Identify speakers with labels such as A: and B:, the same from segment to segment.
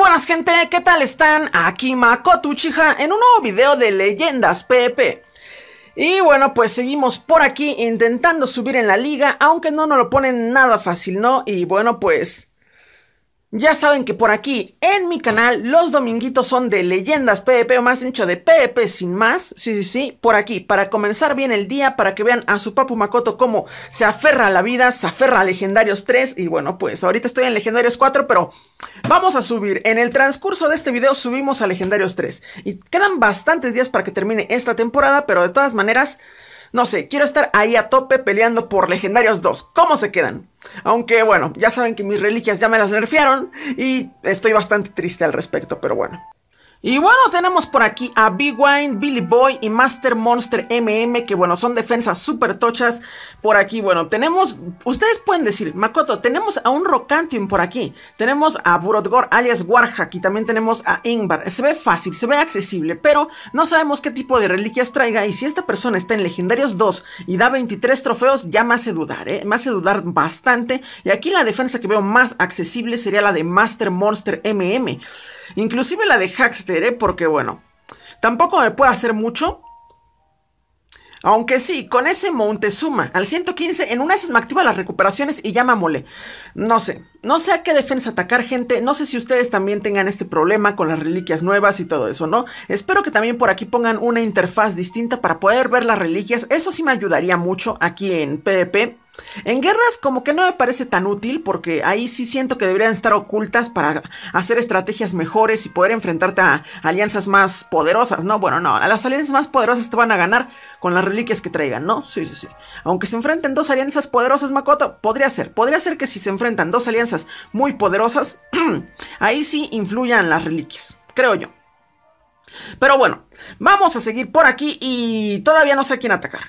A: buenas gente, ¿qué tal están? Aquí Makoto Chija en un nuevo video de Leyendas PP. Y bueno, pues seguimos por aquí intentando subir en la liga, aunque no nos lo ponen nada fácil, ¿no? Y bueno, pues ya saben que por aquí, en mi canal, los dominguitos son de leyendas PvP, o más dicho, de PvP sin más. Sí, sí, sí, por aquí, para comenzar bien el día, para que vean a su papu Makoto cómo se aferra a la vida, se aferra a Legendarios 3. Y bueno, pues ahorita estoy en Legendarios 4, pero Vamos a subir, en el transcurso de este video subimos a Legendarios 3 y quedan bastantes días para que termine esta temporada, pero de todas maneras no sé, quiero estar ahí a tope peleando por Legendarios 2. ¿Cómo se quedan? Aunque bueno, ya saben que mis reliquias ya me las nerfearon y estoy bastante triste al respecto, pero bueno. Y bueno, tenemos por aquí a Big Wine, Billy Boy y Master Monster MM, que bueno, son defensas súper tochas. Por aquí, bueno, tenemos, ustedes pueden decir, Makoto, tenemos a un Rocantium por aquí. Tenemos a Burodgor, alias Warhack y también tenemos a Ingvar. Se ve fácil, se ve accesible, pero no sabemos qué tipo de reliquias traiga. Y si esta persona está en Legendarios 2 y da 23 trofeos, ya me hace dudar, ¿eh? Me hace dudar bastante. Y aquí la defensa que veo más accesible sería la de Master Monster MM. Inclusive la de Hackster, ¿eh? porque bueno, tampoco me puede hacer mucho. Aunque sí, con ese Montezuma al 115, en una sesma me activa las recuperaciones y ya mole. No sé, no sé a qué defensa atacar, gente. No sé si ustedes también tengan este problema con las reliquias nuevas y todo eso, ¿no? Espero que también por aquí pongan una interfaz distinta para poder ver las reliquias. Eso sí me ayudaría mucho aquí en PvP. En guerras como que no me parece tan útil porque ahí sí siento que deberían estar ocultas para hacer estrategias mejores y poder enfrentarte a alianzas más poderosas, ¿no? Bueno, no, a las alianzas más poderosas te van a ganar con las reliquias que traigan, ¿no? Sí, sí, sí. Aunque se enfrenten dos alianzas poderosas, Makoto, podría ser, podría ser que si se enfrentan dos alianzas muy poderosas, ahí sí influyan las reliquias, creo yo. Pero bueno, vamos a seguir por aquí y todavía no sé a quién atacar.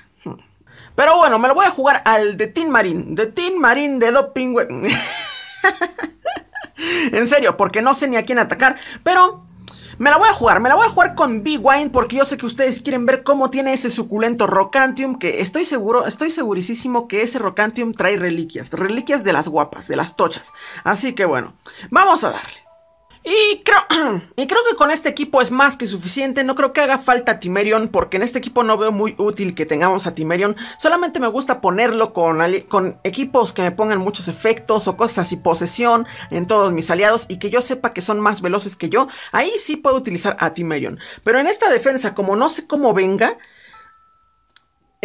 A: Pero bueno, me lo voy a jugar al de Tin Marine, De Tin Marine, de Doping, en serio, porque no sé ni a quién atacar. Pero me la voy a jugar, me la voy a jugar con B-Wine porque yo sé que ustedes quieren ver cómo tiene ese suculento Rocantium que estoy seguro, estoy segurísimo que ese Rocantium trae reliquias, reliquias de las guapas, de las tochas. Así que bueno, vamos a darle. Y creo, y creo que con este equipo es más que suficiente, no creo que haga falta Timerion porque en este equipo no veo muy útil que tengamos a Timerion, solamente me gusta ponerlo con, con equipos que me pongan muchos efectos o cosas y posesión en todos mis aliados y que yo sepa que son más veloces que yo, ahí sí puedo utilizar a Timerion, pero en esta defensa como no sé cómo venga...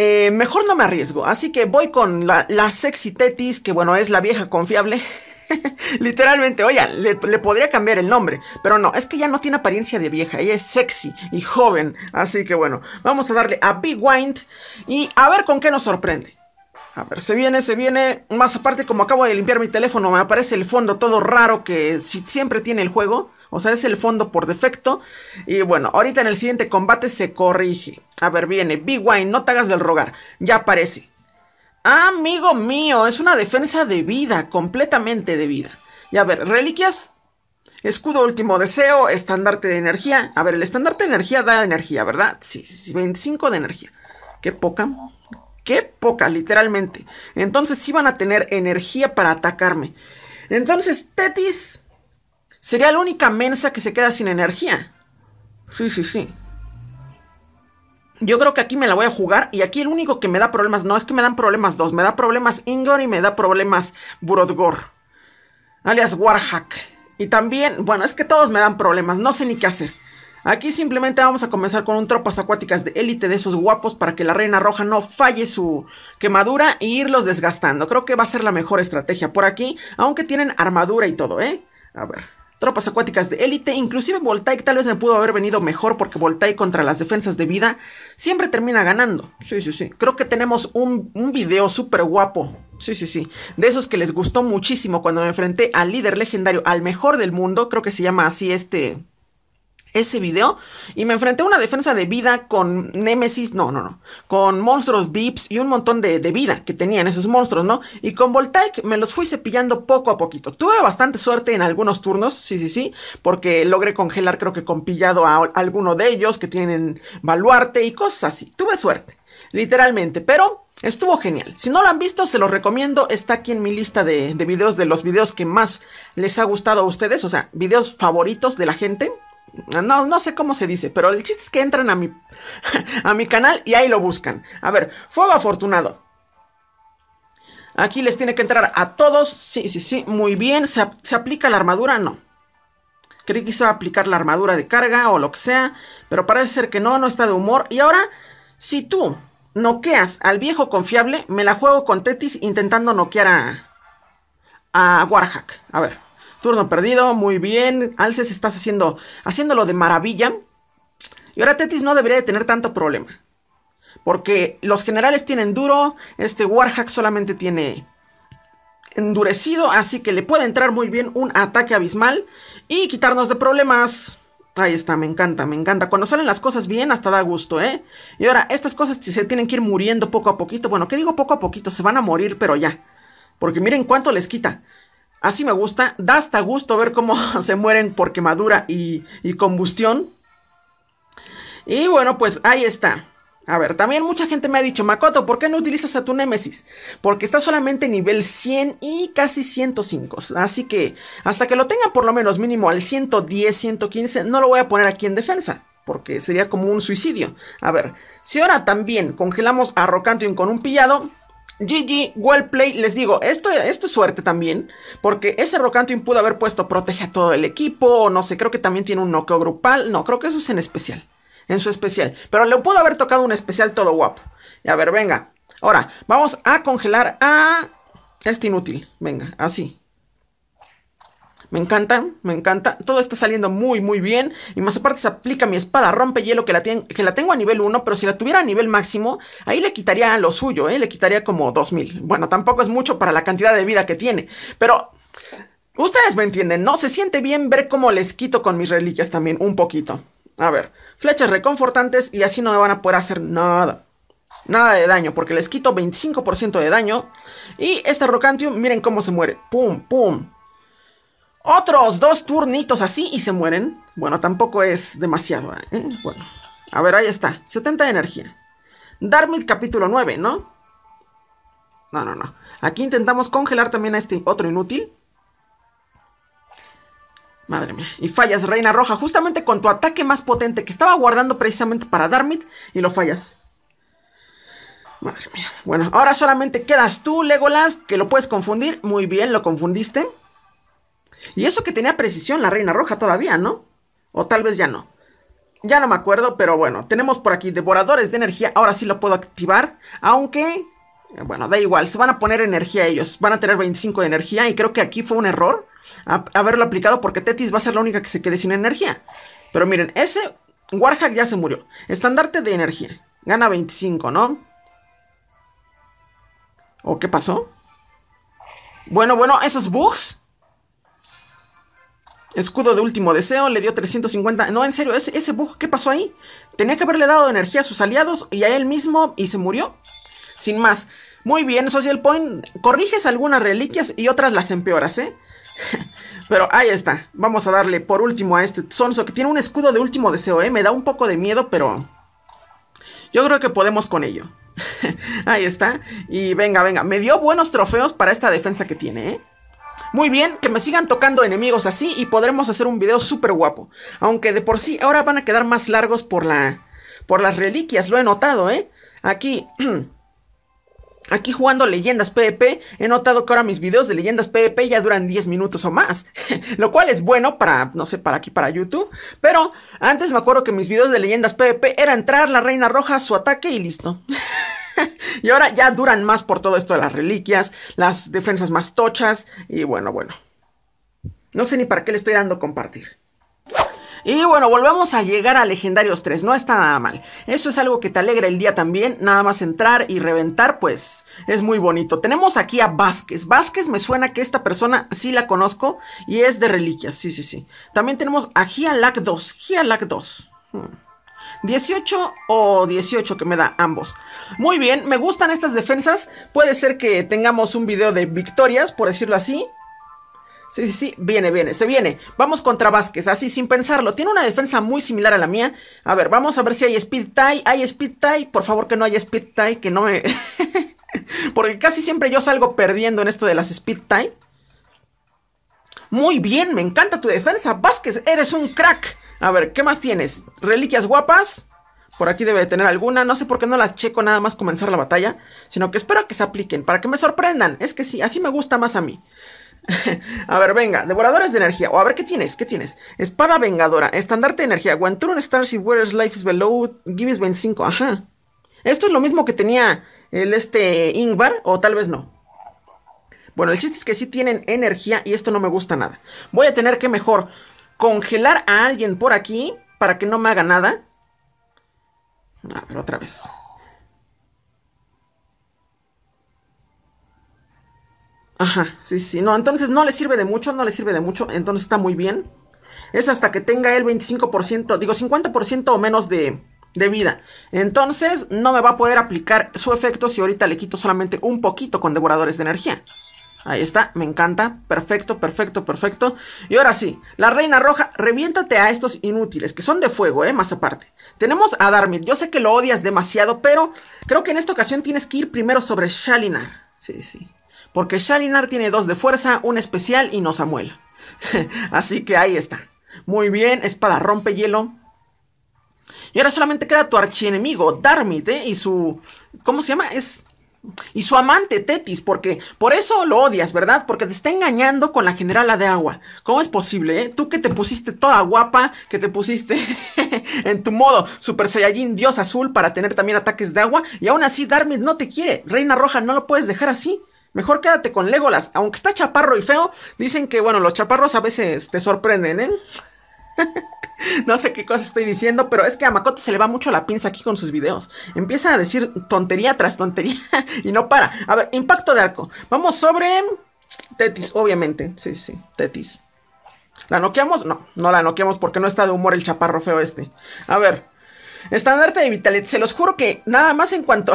A: Eh, mejor no me arriesgo, así que voy con la, sexy tetis, que bueno, es la vieja confiable. Literalmente, oye, le, le, podría cambiar el nombre, pero no, es que ya no tiene apariencia de vieja, ella es sexy y joven, así que bueno, vamos a darle a Big Wind y a ver con qué nos sorprende. A ver, se viene, se viene, más aparte como acabo de limpiar mi teléfono, me aparece el fondo todo raro que siempre tiene el juego. O sea, es el fondo por defecto. Y bueno, ahorita en el siguiente combate se corrige. A ver, viene. Big wine no te hagas del rogar. Ya aparece. Amigo mío, es una defensa de vida, completamente de vida. Y a ver, reliquias. Escudo último deseo, estandarte de energía. A ver, el estandarte de energía da energía, ¿verdad? Sí, sí, 25 de energía. Qué poca. Qué poca, literalmente. Entonces sí van a tener energía para atacarme. Entonces, Tetis Sería la única mensa que se queda sin energía. Sí, sí, sí. Yo creo que aquí me la voy a jugar y aquí el único que me da problemas, no es que me dan problemas dos, me da problemas Ingor y me da problemas Brodgor. alias Warhack. Y también, bueno, es que todos me dan problemas, no sé ni qué hacer. Aquí simplemente vamos a comenzar con un tropas acuáticas de élite de esos guapos para que la reina roja no falle su quemadura e irlos desgastando. Creo que va a ser la mejor estrategia por aquí, aunque tienen armadura y todo, ¿eh? A ver tropas acuáticas de élite, inclusive Voltaic tal vez me pudo haber venido mejor porque Voltaic contra las defensas de vida siempre termina ganando. Sí, sí, sí. Creo que tenemos un, un video súper guapo. Sí, sí, sí. De esos que les gustó muchísimo cuando me enfrenté al líder legendario, al mejor del mundo, creo que se llama así este ese video y me enfrenté a una defensa de vida con Nemesis, no, no, no, con monstruos Vips y un montón de, vida que tenían esos monstruos, ¿no? Y con Voltaic me los fui cepillando poco a poquito. Tuve bastante suerte en algunos turnos, sí, sí, sí, porque logré congelar creo que con pillado a, alguno de ellos que tienen baluarte y cosas así. Tuve suerte, literalmente, pero... Estuvo genial. Si no lo han visto, se los recomiendo. Está aquí en mi lista de, de videos, de los videos que más les ha gustado a ustedes. O sea, videos favoritos de la gente. No, no sé cómo se dice, pero el chiste es que entran a mi, a mi canal y ahí lo buscan. A ver, Fuego Afortunado. Aquí les tiene que entrar a todos. Sí, sí, sí. Muy bien. ¿Se, se aplica la armadura? No. Creí que se iba a aplicar la armadura de carga o lo que sea. Pero parece ser que no, no está de humor. Y ahora, si tú noqueas al viejo confiable, me la juego con Tetis intentando noquear a, a Warhack. A ver. Turno perdido, muy bien. Alces, estás haciendo, haciéndolo de maravilla. Y ahora Tetis no debería de tener tanto problema. Porque los generales tienen duro, este Warhack solamente tiene endurecido, así que le puede entrar muy bien un ataque abismal y quitarnos de problemas. Ahí está, me encanta, me encanta. Cuando salen las cosas bien, hasta da gusto, ¿eh? Y ahora, estas cosas se tienen que ir muriendo poco a poquito. Bueno, ¿qué digo poco a poquito? Se van a morir, pero ya. Porque miren cuánto les quita. Así me gusta. Da hasta gusto ver cómo se mueren por quemadura y, combustión. Y bueno, pues ahí está. A ver, también mucha gente me ha dicho, Makoto, ¿por qué no utilizas a tu Némesis? Porque está solamente nivel 100 y casi 105. Así que hasta que lo tenga por lo menos mínimo al 110, 115, no lo voy a poner aquí en defensa. Porque sería como un suicidio. A ver, si ahora también congelamos a Rocantium con un pillado, GG, well play, les digo, esto, esto es suerte también, porque ese Rocantin pudo haber puesto protege a todo el equipo, o no sé, creo que también tiene un noqueo grupal, no, creo que eso es en especial, en su especial, pero le pudo haber tocado un especial todo guapo. a ver, venga, ahora, vamos a congelar a este inútil, venga, así, me encanta, me encanta. Todo está saliendo muy, muy bien. Y más aparte se aplica mi espada rompe hielo que la, que la tengo a nivel 1, pero si la tuviera a nivel máximo, ahí le quitaría lo suyo, ¿eh? Le quitaría como 2000. Bueno, tampoco es mucho para la cantidad de vida que tiene, pero... Ustedes me entienden, ¿no? Se siente bien ver cómo les quito con mis reliquias también, un poquito. A ver, flechas reconfortantes y así no me van a poder hacer nada. Nada de daño, porque les quito 25% de daño. Y este Rocantium, miren cómo se muere. Pum, pum, otros dos turnitos así y se mueren. Bueno, tampoco es demasiado. ¿eh? Bueno, a ver, ahí está. 70 de energía. Darmit capítulo 9, ¿no? No, no, no. Aquí intentamos congelar también a este otro inútil. Madre mía. Y fallas, Reina Roja, justamente con tu ataque más potente que estaba guardando precisamente para Darmit y lo fallas. Madre mía. Bueno, ahora solamente quedas tú, Legolas, que lo puedes confundir. Muy bien, lo confundiste. Y eso que tenía precisión la Reina Roja todavía, ¿no? O tal vez ya no. Ya no me acuerdo, pero bueno, tenemos por aquí devoradores de energía. Ahora sí lo puedo activar, aunque... Bueno, da igual, se van a poner energía ellos. Van a tener 25 de energía y creo que aquí fue un error haberlo aplicado porque Tetis va a ser la única que se quede sin energía. Pero miren, ese Warhack ya se murió. Estandarte de energía. Gana 25, ¿no? ¿O qué pasó? Bueno, bueno, esos bugs Escudo de último deseo, le dio 350... No, en serio, ese, ese bug, ¿qué pasó ahí? Tenía que haberle dado energía a sus aliados y a él mismo y se murió. Sin más. Muy bien, Social Point, corriges algunas reliquias y otras las empeoras, ¿eh? Pero ahí está, vamos a darle por último a este Sonso que tiene un escudo de último deseo, ¿eh? Me da un poco de miedo, pero... Yo creo que podemos con ello. ahí está, y venga, venga, me dio buenos trofeos para esta defensa que tiene, ¿eh? Muy bien, que me sigan tocando enemigos así y podremos hacer un video súper guapo. Aunque de por sí ahora van a quedar más largos por la... Por las reliquias, lo he notado, ¿eh? Aquí... Aquí jugando leyendas PvP, he notado que ahora mis videos de leyendas PvP ya duran 10 minutos o más, lo cual es bueno para, no sé, para aquí, para YouTube, pero antes me acuerdo que mis videos de leyendas PvP era entrar la reina roja, su ataque y listo. y ahora ya duran más por todo esto de las reliquias, las defensas más tochas, y bueno, bueno. No sé ni para qué le estoy dando compartir. Y bueno, volvemos a llegar a Legendarios 3, no está nada mal. Eso es algo que te alegra el día también, nada más entrar y reventar, pues es muy bonito. Tenemos aquí a Vázquez. Vázquez me suena que esta persona sí la conozco y es de reliquias, sí, sí, sí. También tenemos a gialak 2, gialak 2. 18 o 18 que me da ambos. Muy bien, me gustan estas defensas. Puede ser que tengamos un video de victorias, por decirlo así. Sí, sí, sí, viene, viene, se viene. Vamos contra Vázquez, así sin pensarlo. Tiene una defensa muy similar a la mía. A ver, vamos a ver si hay speed tie. Hay speed tie, por favor que no haya speed tie, que no me... Porque casi siempre yo salgo perdiendo en esto de las speed tie. Muy bien, me encanta tu defensa, Vázquez, eres un crack. A ver, ¿qué más tienes? Reliquias guapas. Por aquí debe de tener alguna. No sé por qué no las checo nada más comenzar la batalla. Sino que espero que se apliquen. Para que me sorprendan. Es que sí, así me gusta más a mí. a ver, venga. Devoradores de energía. O a ver, ¿qué tienes? ¿Qué tienes? Espada vengadora. Estandarte de energía. When stars y life is below. us 25. Ajá. Esto es lo mismo que tenía el este Ingvar. O tal vez no. Bueno, el chiste es que sí tienen energía y esto no me gusta nada. Voy a tener que mejor congelar a alguien por aquí para que no me haga nada. A ver, otra vez. Ajá, sí, sí. No, entonces no le sirve de mucho, no le sirve de mucho. Entonces está muy bien. Es hasta que tenga el 25%, digo 50% o menos de, vida. Entonces no me va a poder aplicar su efecto si ahorita le quito solamente un poquito con devoradores de energía. Ahí está, me encanta. Perfecto, perfecto, perfecto. Y ahora sí, la reina roja, reviéntate a estos inútiles, que son de fuego, ¿eh? Más aparte. Tenemos a Darmit. Yo sé que lo odias demasiado, pero creo que en esta ocasión tienes que ir primero sobre Shalinar. Sí, sí. Porque Shalinar tiene dos de fuerza, un especial y no Samuel. Así que ahí está. Muy bien, espada rompe hielo. Y ahora solamente queda tu archienemigo, Darmit, ¿eh? Y su... ¿Cómo se llama? Es y su amante, Tetis, porque por eso lo odias, ¿verdad? Porque te está engañando con la generala de agua. ¿Cómo es posible, eh? Tú que te pusiste toda guapa, que te pusiste en tu modo Super Saiyajin Dios Azul para tener también ataques de agua, y aún así Darmid no te quiere. Reina Roja, no lo puedes dejar así. Mejor quédate con Legolas. Aunque está chaparro y feo, dicen que, bueno, los chaparros a veces te sorprenden, ¿eh? No sé qué cosa estoy diciendo, pero es que a Makoto se le va mucho la pinza aquí con sus videos. Empieza a decir tontería tras tontería y no para. A ver, impacto de arco. Vamos sobre Tetis, obviamente. Sí, sí, Tetis. ¿La noqueamos? No, no la noqueamos porque no está de humor el chaparro feo este. A ver, Estandarte de Vitalet, se los juro que nada más en cuanto.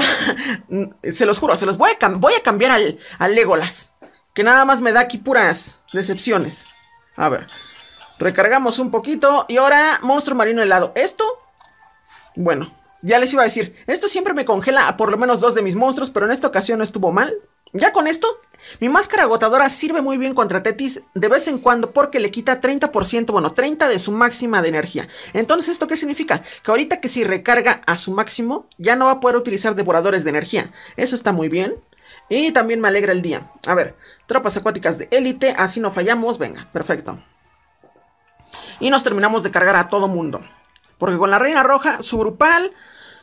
A: se los juro, se los voy a, voy a cambiar al, al Legolas. Que nada más me da aquí puras decepciones. A ver. Recargamos un poquito. Y ahora, monstruo marino helado. Esto, bueno, ya les iba a decir. Esto siempre me congela a por lo menos dos de mis monstruos, pero en esta ocasión no estuvo mal. Ya con esto, mi máscara agotadora sirve muy bien contra Tetis de vez en cuando porque le quita 30%, bueno, 30 de su máxima de energía. Entonces, ¿esto qué significa? Que ahorita que si recarga a su máximo, ya no va a poder utilizar devoradores de energía. Eso está muy bien. Y también me alegra el día. A ver, tropas acuáticas de élite, así no fallamos. Venga, perfecto. Y nos terminamos de cargar a todo mundo. Porque con la Reina Roja, su grupal,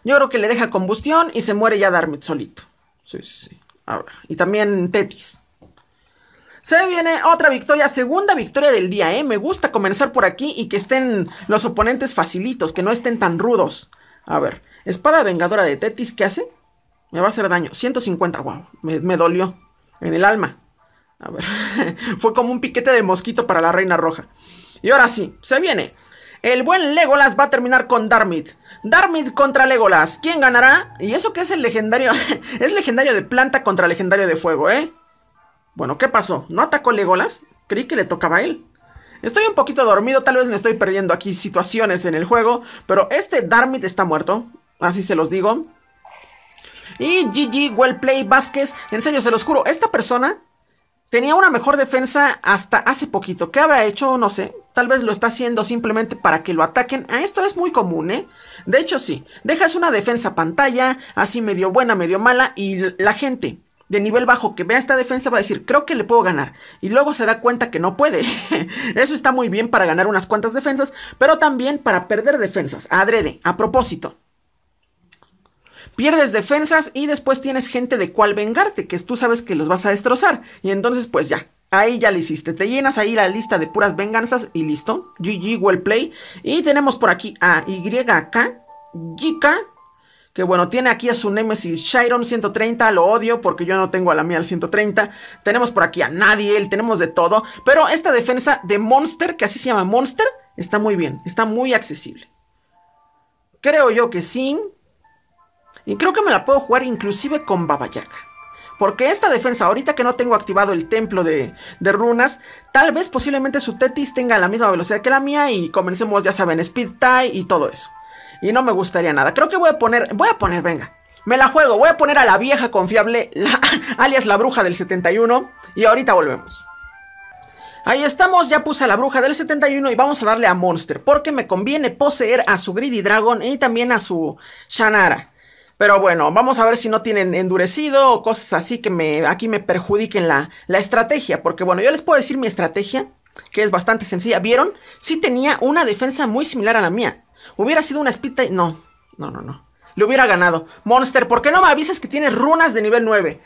A: yo creo que le deja combustión y se muere ya Darmit solito. Sí, sí, sí. y también Tetis. Se viene otra victoria, segunda victoria del día, ¿eh? Me gusta comenzar por aquí y que estén los oponentes facilitos, que no estén tan rudos. A ver, espada vengadora de Tetis, ¿qué hace? Me va a hacer daño. 150, wow, me, me dolió en el alma. A ver, fue como un piquete de mosquito para la Reina Roja. Y ahora sí, se viene. El buen Legolas va a terminar con Darmit. Darmit contra Legolas. ¿Quién ganará? Y eso que es el legendario. es legendario de planta contra legendario de fuego, ¿eh? Bueno, ¿qué pasó? ¿No atacó Legolas? Creí que le tocaba a él. Estoy un poquito dormido, tal vez me estoy perdiendo aquí situaciones en el juego, pero este Darmit está muerto, así se los digo. Y GG, wellplay, Vázquez, en serio, se los juro, esta persona tenía una mejor defensa hasta hace poquito. ¿Qué habrá hecho? No sé. Tal vez lo está haciendo simplemente para que lo ataquen. A ah, esto es muy común, ¿eh? De hecho, sí. Dejas una defensa pantalla, así medio buena, medio mala, y la gente de nivel bajo que vea esta defensa va a decir, creo que le puedo ganar. Y luego se da cuenta que no puede. Eso está muy bien para ganar unas cuantas defensas, pero también para perder defensas. Adrede, a propósito pierdes defensas y después tienes gente de cual vengarte, que tú sabes que los vas a destrozar. Y entonces pues ya, ahí ya lo hiciste. Te llenas ahí la lista de puras venganzas y listo. GG, well play. Y tenemos por aquí a YK, Gika. que bueno, tiene aquí a su Nemesis Shiron 130, lo odio porque yo no tengo a la mía al 130. Tenemos por aquí a Nadie, Él tenemos de todo. Pero esta defensa de Monster, que así se llama Monster, está muy bien, está muy accesible. Creo yo que sí. Y creo que me la puedo jugar inclusive con Baba Porque esta defensa, ahorita que no tengo activado el templo de, runas, tal vez posiblemente su Tetis tenga la misma velocidad que la mía y comencemos, ya saben, Speed Tie y todo eso. Y no me gustaría nada. Creo que voy a poner, voy a poner, venga, me la juego, voy a poner a la vieja confiable, alias la bruja del 71, y ahorita volvemos. Ahí estamos, ya puse a la bruja del 71 y vamos a darle a Monster, porque me conviene poseer a su Greedy Dragon y también a su Shanara. Pero bueno, vamos a ver si no tienen endurecido o cosas así que me, aquí me perjudiquen la, la estrategia. Porque bueno, yo les puedo decir mi estrategia, que es bastante sencilla. ¿Vieron? Sí tenía una defensa muy similar a la mía. Hubiera sido una y. No, no, no, no. Le hubiera ganado. Monster, ¿por qué no me avisas que tiene runas de nivel 9?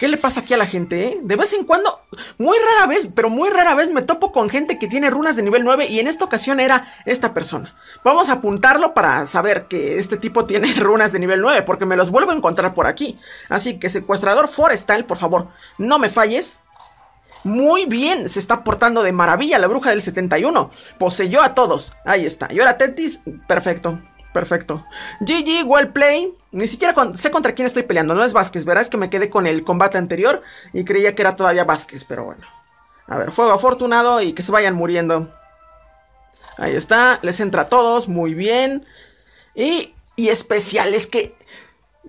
A: ¿Qué le pasa aquí a la gente, eh? De vez en cuando, muy rara vez, pero muy rara vez me topo con gente que tiene runas de nivel 9 y en esta ocasión era esta persona. Vamos a apuntarlo para saber que este tipo tiene runas de nivel 9 porque me los vuelvo a encontrar por aquí. Así que secuestrador forestal, por favor, no me falles. Muy bien, se está portando de maravilla la bruja del 71. Poseyó a todos. Ahí está. Y ahora Tetis, perfecto. Perfecto. GG, well play. Ni siquiera sé contra quién estoy peleando. No es Vázquez, verás que me quedé con el combate anterior y creía que era todavía Vázquez, pero bueno. A ver, fuego afortunado y que se vayan muriendo. Ahí está, les entra a todos, muy bien. Y, y especial, es que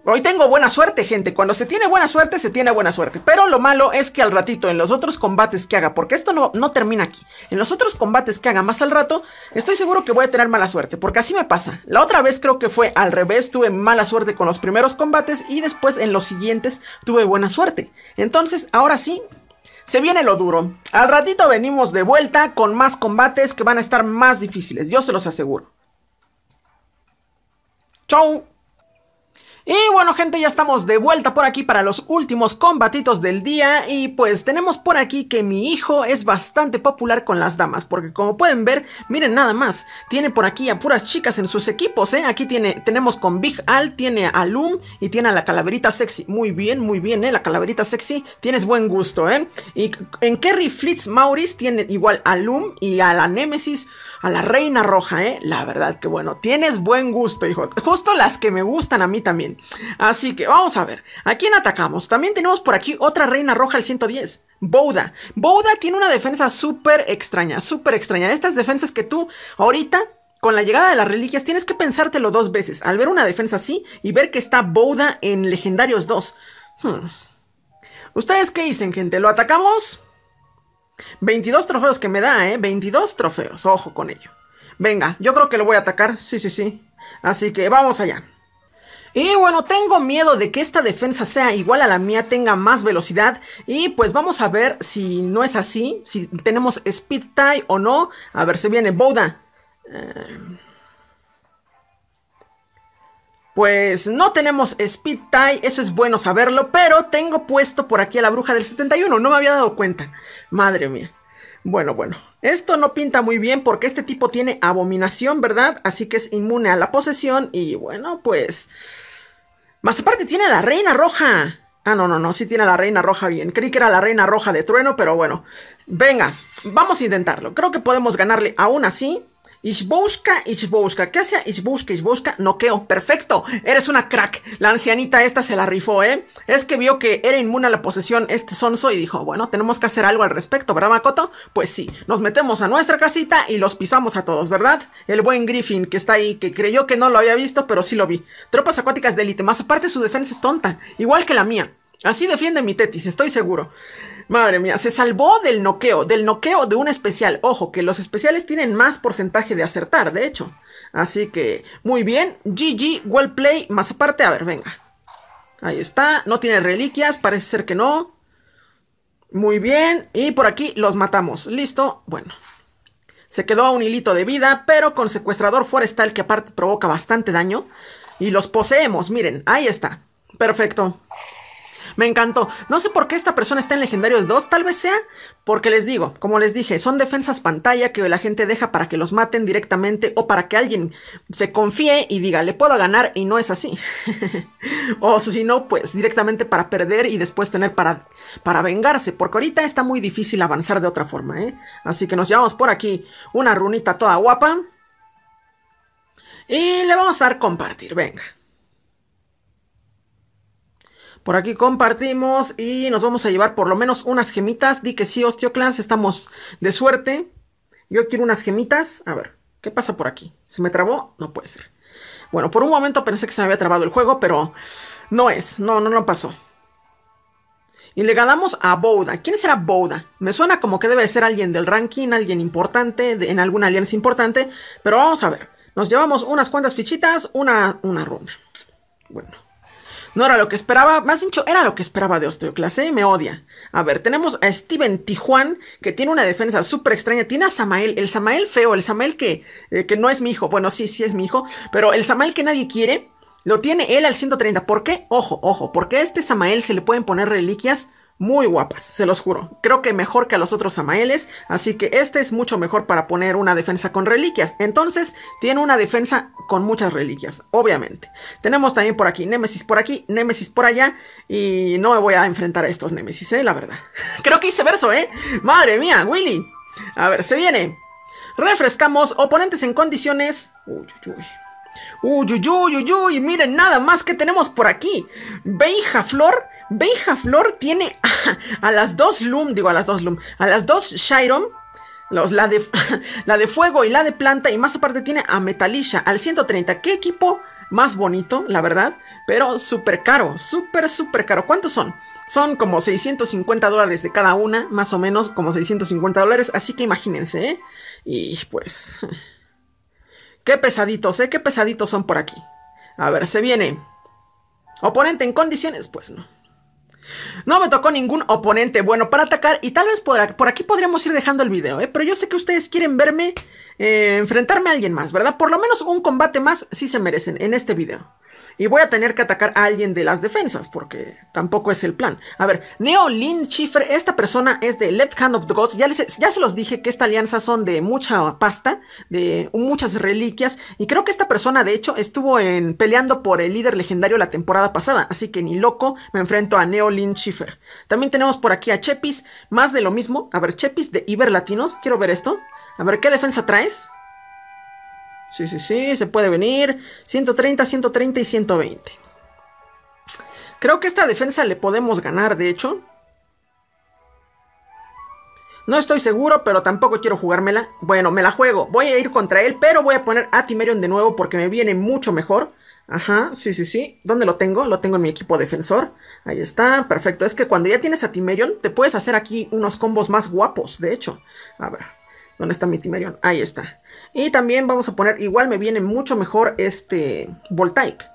A: Hoy tengo buena suerte, gente. Cuando se tiene buena suerte, se tiene buena suerte. Pero lo malo es que al ratito, en los otros combates que haga, porque esto no, no termina aquí, en los otros combates que haga más al rato, estoy seguro que voy a tener mala suerte, porque así me pasa. La otra vez creo que fue al revés, tuve mala suerte con los primeros combates y después en los siguientes tuve buena suerte. Entonces, ahora sí, se viene lo duro. Al ratito venimos de vuelta con más combates que van a estar más difíciles, yo se los aseguro. Chau. Y bueno gente, ya estamos de vuelta por aquí para los últimos combatitos del día y pues tenemos por aquí que mi hijo es bastante popular con las damas porque como pueden ver, miren nada más, tiene por aquí a puras chicas en sus equipos, ¿eh? aquí tiene, tenemos con Big Al, tiene a Loom y tiene a la calaverita sexy, muy bien, muy bien, ¿eh? la calaverita sexy, tienes buen gusto, ¿eh? y en Kerry Flitz Maurice tiene igual a Loom y a la Nemesis, a la reina roja, ¿eh? La verdad que bueno, tienes buen gusto, hijo. Justo las que me gustan a mí también. Así que vamos a ver, ¿a quién atacamos? También tenemos por aquí otra reina roja el 110. Bouda. Bouda tiene una defensa súper extraña, súper extraña. Estas defensas que tú ahorita con la llegada de las reliquias tienes que pensártelo dos veces al ver una defensa así y ver que está Bouda en Legendarios 2. Hmm. ¿Ustedes qué dicen, gente? ¿Lo atacamos? 22 trofeos que me da, ¿eh? 22 trofeos, ojo con ello. Venga, yo creo que lo voy a atacar, sí, sí, sí. Así que vamos allá. Y bueno, tengo miedo de que esta defensa sea igual a la mía, tenga más velocidad. Y pues vamos a ver si no es así, si tenemos speed tie o no. A ver, se viene Bouda. Eh... Pues no tenemos Speed Tie, eso es bueno saberlo, pero tengo puesto por aquí a la bruja del 71, no me había dado cuenta. Madre mía. Bueno, bueno, esto no pinta muy bien porque este tipo tiene abominación, ¿verdad? Así que es inmune a la posesión y bueno, pues... Más aparte tiene la reina roja. Ah, no, no, no, sí tiene la reina roja bien. Creí que era la reina roja de trueno, pero bueno. Venga, vamos a intentarlo. Creo que podemos ganarle aún así. Isbouska, Isbouska. ¿Qué hacía Isbouska, Isbouska? Noqueo. Perfecto. Eres una crack. La ancianita esta se la rifó, ¿eh? Es que vio que era inmune a la posesión este sonso y dijo, bueno, tenemos que hacer algo al respecto, ¿verdad, Makoto? Pues sí, nos metemos a nuestra casita y los pisamos a todos, ¿verdad? El buen Griffin que está ahí, que creyó que no lo había visto, pero sí lo vi. Tropas acuáticas de élite. Más aparte su defensa es tonta, igual que la mía. Así defiende mi Tetis, estoy seguro. Madre mía, se salvó del noqueo, del noqueo de un especial. Ojo, que los especiales tienen más porcentaje de acertar, de hecho. Así que, muy bien, GG, well play, más aparte, a ver, venga. Ahí está, no tiene reliquias, parece ser que no. Muy bien, y por aquí los matamos. Listo, bueno. Se quedó a un hilito de vida, pero con secuestrador forestal que aparte provoca bastante daño. Y los poseemos, miren, ahí está. Perfecto. Me encantó. No sé por qué esta persona está en Legendarios 2. Tal vez sea porque les digo, como les dije, son defensas pantalla que la gente deja para que los maten directamente o para que alguien se confíe y diga, le puedo ganar y no es así. o si no, pues directamente para perder y después tener para, para vengarse. Porque ahorita está muy difícil avanzar de otra forma, ¿eh? Así que nos llevamos por aquí una runita toda guapa. Y le vamos a dar compartir, venga. Por aquí compartimos y nos vamos a llevar por lo menos unas gemitas. Di que sí, osteoclas, estamos de suerte. Yo quiero unas gemitas. A ver, ¿qué pasa por aquí? ¿Se me trabó? No puede ser. Bueno, por un momento pensé que se me había trabado el juego, pero no es. No, no, no pasó. Y le ganamos a Bouda. ¿Quién será Boda? Me suena como que debe ser alguien del ranking, alguien importante, en alguna alianza importante. Pero vamos a ver. Nos llevamos unas cuantas fichitas, una, una ronda. Bueno. No era lo que esperaba, más dicho, era lo que esperaba de Osteoclase y me odia. A ver, tenemos a Steven Tijuán, que tiene una defensa súper extraña. Tiene a Samael, el Samael feo, el Samael que, eh, que no es mi hijo. Bueno, sí, sí es mi hijo, pero el Samael que nadie quiere, lo tiene él al 130. ¿Por qué? Ojo, ojo, porque a este Samael se le pueden poner reliquias muy guapas, se los juro. Creo que mejor que a los otros Amaeles, así que este es mucho mejor para poner una defensa con reliquias. Entonces, tiene una defensa con muchas reliquias, obviamente. Tenemos también por aquí Némesis por aquí, Némesis por allá, y no me voy a enfrentar a estos Némesis, ¿eh? la verdad. Creo que hice verso, ¿eh? Madre mía, Willy. A ver, se viene. Refrescamos oponentes en condiciones... Uy, uy, uy. Uy, uy, uy, uy, miren nada más que tenemos por aquí. Beija Flor, Beija Flor tiene a, las dos Loom, digo a las dos Loom, a las dos Shirom, los, la, de, la de fuego y la de planta, y más aparte tiene a Metalisha al 130. ¿Qué equipo más bonito, la verdad? Pero súper caro, súper, súper caro. ¿Cuántos son? Son como 650 dólares de cada una, más o menos como 650 dólares, así que imagínense, ¿eh? Y pues... Qué pesaditos, ¿eh? Qué pesaditos son por aquí. A ver, se viene. Oponente en condiciones, pues no. No me tocó ningún oponente bueno para atacar y tal vez por aquí podríamos ir dejando el video, ¿eh? pero yo sé que ustedes quieren verme eh, enfrentarme a alguien más, ¿verdad? Por lo menos un combate más si se merecen en este video. Y voy a tener que atacar a alguien de las defensas, porque tampoco es el plan. A ver, Neo Lin Schiffer, esta persona es de Left Hand of the Gods. Ya, ya se los dije que esta alianza son de mucha pasta, de muchas reliquias. Y creo que esta persona, de hecho, estuvo en, peleando por el líder legendario la temporada pasada. Así que ni loco me enfrento a Neo Lin Schiffer. También tenemos por aquí a Chepis, más de lo mismo. A ver, Chepis de Iber Latinos. Quiero ver esto. A ver, ¿qué defensa traes? Sí, sí, sí, se puede venir. 130, 130 y 120. Creo que esta defensa le podemos ganar, de hecho. No estoy seguro, pero tampoco quiero jugármela. Bueno, me la juego. Voy a ir contra él, pero voy a poner a Timerion de nuevo porque me viene mucho mejor. Ajá, sí, sí, sí. ¿Dónde lo tengo? Lo tengo en mi equipo defensor. Ahí está, perfecto. Es que cuando ya tienes a Timerion, te puedes hacer aquí unos combos más guapos, de hecho. A ver, ¿Dónde está mi Timerion? Ahí está. Y también vamos a poner, igual me viene mucho mejor este Voltaic.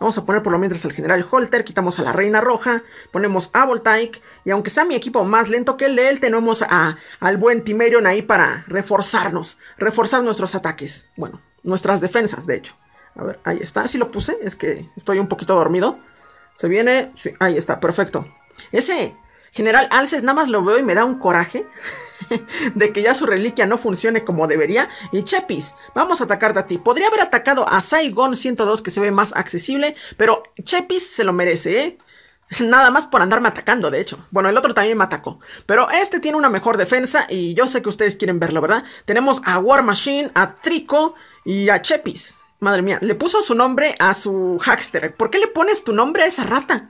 A: Vamos a poner por lo mientras al general Holter, quitamos a la reina roja, ponemos a Voltaic. Y aunque sea mi equipo más lento que el de él, tenemos a, al buen Timerion ahí para reforzarnos, reforzar nuestros ataques. Bueno, nuestras defensas, de hecho. A ver, ahí está. Si sí lo puse, es que estoy un poquito dormido. Se viene, ahí está, perfecto. Ese, General Alces nada más lo veo y me da un coraje de que ya su reliquia no funcione como debería. Y Chepis, vamos a atacarte a ti. Podría haber atacado a Saigon 102 que se ve más accesible, pero Chepis se lo merece, ¿eh? Nada más por andarme atacando, de hecho. Bueno, el otro también me atacó. Pero este tiene una mejor defensa y yo sé que ustedes quieren verlo, ¿verdad? Tenemos a War Machine, a Trico y a Chepis. Madre mía, le puso su nombre a su hackster. ¿Por qué le pones tu nombre a esa rata?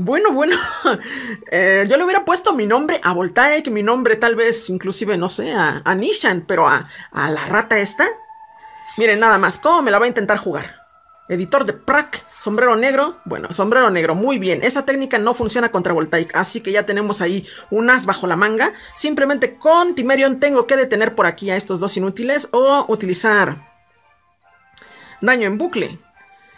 A: Bueno, bueno, eh, yo le hubiera puesto mi nombre a Voltaic, mi nombre tal vez inclusive, no sé, a, Nishan, pero a, la rata esta. Miren, nada más, ¿cómo me la va a intentar jugar? Editor de Prac, sombrero negro, bueno, sombrero negro, muy bien, esa técnica no funciona contra Voltaic, así que ya tenemos ahí un as bajo la manga. Simplemente con Timerion tengo que detener por aquí a estos dos inútiles o utilizar daño en bucle.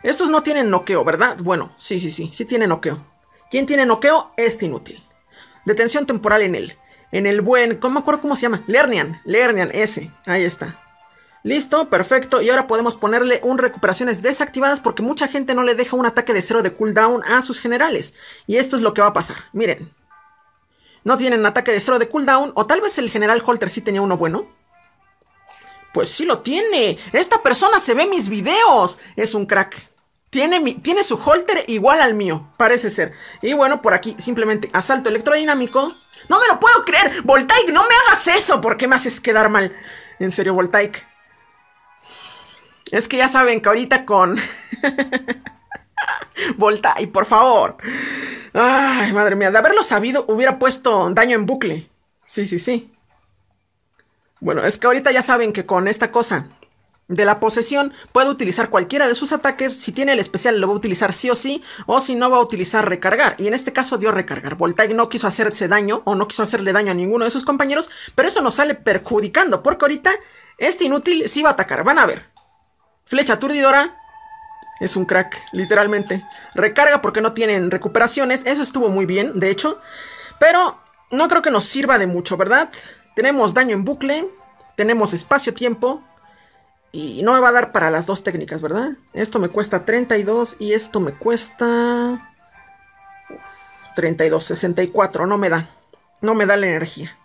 A: Estos no tienen noqueo, ¿verdad? Bueno, sí, sí, sí, sí tienen noqueo. ¿Quién tiene noqueo Este inútil. Detención temporal en él. En el buen. ¿Cómo me acuerdo cómo se llama? Lernian. Lernian, ese. Ahí está. Listo, perfecto. Y ahora podemos ponerle un recuperaciones desactivadas porque mucha gente no le deja un ataque de cero de cooldown a sus generales. Y esto es lo que va a pasar. Miren. No tienen ataque de cero de cooldown. O tal vez el general Holter sí tenía uno bueno. Pues sí lo tiene. Esta persona se ve mis videos. Es un crack. Tiene, su holter igual al mío, parece ser. Y bueno, por aquí simplemente asalto electrodinámico. ¡No me lo puedo creer! ¡Voltaic, no me hagas eso! ¿Por qué me haces quedar mal? En serio, Voltaic. Es que ya saben que ahorita con... Voltaic, por favor. Ay, madre mía. De haberlo sabido, hubiera puesto daño en bucle. Sí, sí, sí. Bueno, es que ahorita ya saben que con esta cosa de la posesión puede utilizar cualquiera de sus ataques, si tiene el especial lo va a utilizar sí o sí, o si no va a utilizar recargar, y en este caso dio recargar, Voltaic no quiso hacerse daño o no quiso hacerle daño a ninguno de sus compañeros, pero eso nos sale perjudicando, porque ahorita este inútil sí va a atacar, van a ver, flecha aturdidora, es un crack, literalmente, recarga porque no tienen recuperaciones, eso estuvo muy bien, de hecho, pero no creo que nos sirva de mucho, ¿verdad? Tenemos daño en bucle, tenemos espacio-tiempo, y no me va a dar para las dos técnicas, ¿verdad? Esto me cuesta 32 y esto me cuesta... 32, 64, no me da. No me da la energía.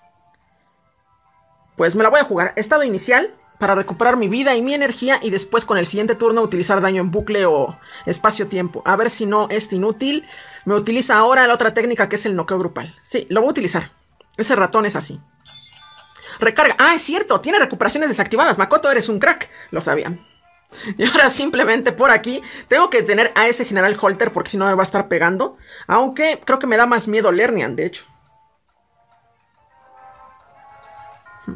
A: Pues me la voy a jugar. Estado inicial para recuperar mi vida y mi energía y después con el siguiente turno utilizar daño en bucle o espacio-tiempo. A ver si no es inútil. Me utiliza ahora la otra técnica que es el noqueo grupal. Sí, lo voy a utilizar. Ese ratón es así. Recarga. Ah, es cierto, tiene recuperaciones desactivadas. Makoto, eres un crack. Lo sabían. Y ahora simplemente por aquí tengo que tener a ese general Holter porque si no me va a estar pegando. Aunque creo que me da más miedo Lernian, de hecho. Hmm.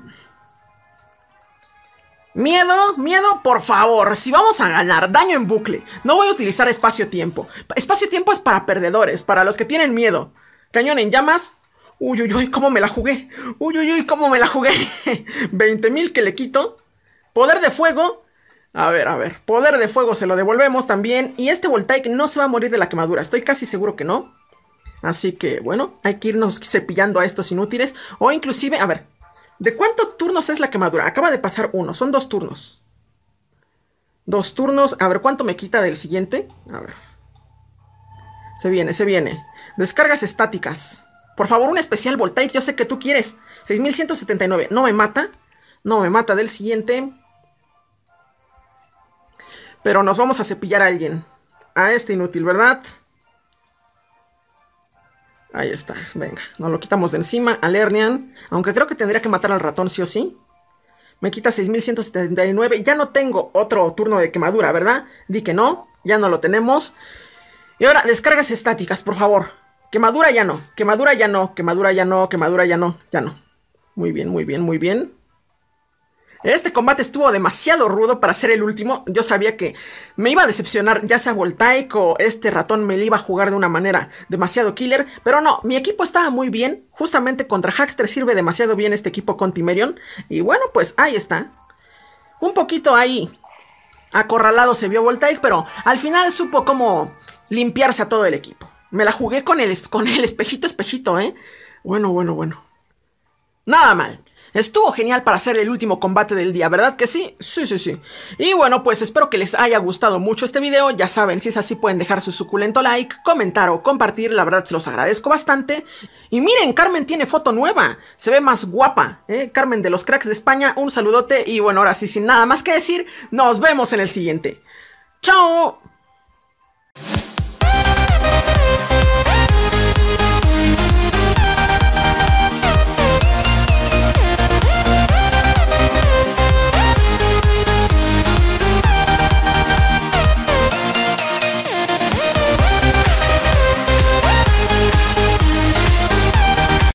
A: Miedo, miedo, por favor. Si vamos a ganar, daño en bucle. No voy a utilizar espacio-tiempo. Espacio-tiempo es para perdedores, para los que tienen miedo. Cañón en llamas, Uy, uy, uy, cómo me la jugué. Uy, uy, uy, cómo me la jugué. 20.000 que le quito. Poder de fuego. A ver, a ver. Poder de fuego se lo devolvemos también. Y este Voltaic no se va a morir de la quemadura. Estoy casi seguro que no. Así que, bueno, hay que irnos cepillando a estos inútiles. O inclusive, a ver. ¿De cuántos turnos es la quemadura? Acaba de pasar uno. Son dos turnos. Dos turnos. A ver, ¿cuánto me quita del siguiente? A ver. Se viene, se viene. Descargas estáticas. Por favor, un especial Voltaic, yo sé que tú quieres. 6179, no me mata. No me mata del siguiente. Pero nos vamos a cepillar a alguien. A este inútil, ¿verdad? Ahí está, venga. Nos lo quitamos de encima. Al Ernian. Aunque creo que tendría que matar al ratón, sí o sí. Me quita 6179. Ya no tengo otro turno de quemadura, ¿verdad? Di que no. Ya no lo tenemos. Y ahora, descargas estáticas, por favor. Quemadura ya no, quemadura ya no, quemadura ya no, quemadura ya no, ya no. Muy bien, muy bien, muy bien. Este combate estuvo demasiado rudo para ser el último. Yo sabía que me iba a decepcionar, ya sea Voltaic o este ratón me iba a jugar de una manera demasiado killer. Pero no, mi equipo estaba muy bien. Justamente contra Haxter sirve demasiado bien este equipo con Timerion. Y bueno, pues ahí está. Un poquito ahí acorralado se vio Voltaic, pero al final supo cómo limpiarse a todo el equipo. Me la jugué con el, con el espejito, espejito, ¿eh? Bueno, bueno, bueno. Nada mal. Estuvo genial para hacer el último combate del día, ¿verdad que sí? Sí, sí, sí. Y bueno, pues espero que les haya gustado mucho este video. Ya saben, si es así pueden dejar su suculento like, comentar o compartir. La verdad se los agradezco bastante. Y miren, Carmen tiene foto nueva. Se ve más guapa. ¿eh? Carmen de los Cracks de España, un saludote. Y bueno, ahora sí, sin nada más que decir, nos vemos en el siguiente. ¡Chao!